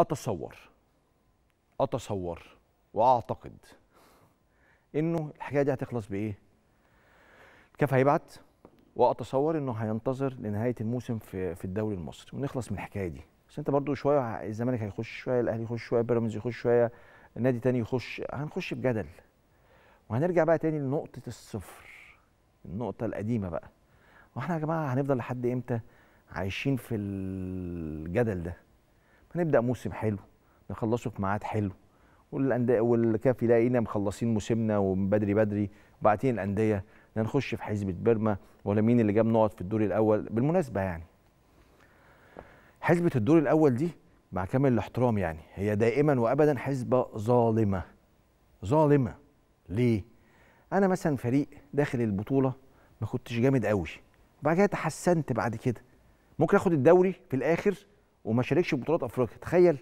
اتصور اتصور واعتقد انه الحكايه دي هتخلص بايه الكاف هيبعت واتصور انه هينتظر لنهايه الموسم في في الدوري المصري ونخلص من الحكايه دي بس انت برضو شويه الزمالك هيخش شويه الاهلي يخش شويه بيراميدز يخش شويه نادي تاني يخش هنخش بجدل وهنرجع بقى تاني لنقطه الصفر النقطه القديمه بقى واحنا يا جماعه هنفضل لحد امتى عايشين في الجدل ده هنبدا موسم حلو نخلصه في ميعاد حلو والانديه والكاف يلاقينا مخلصين موسمنا ومن بدري بدري وبعدين الانديه لا نخش في حزبه بيرما ولا مين اللي جاب نقط في الدور الاول بالمناسبه يعني حزبه الدور الاول دي مع كامل الاحترام يعني هي دائما وابدا حزبه ظالمه ظالمه ليه انا مثلا فريق داخل البطوله ما كنتش جامد قوي وبعد كده تحسنت بعد كده ممكن اخد الدوري في الاخر وما شاركش في بطولات افريقيا تخيل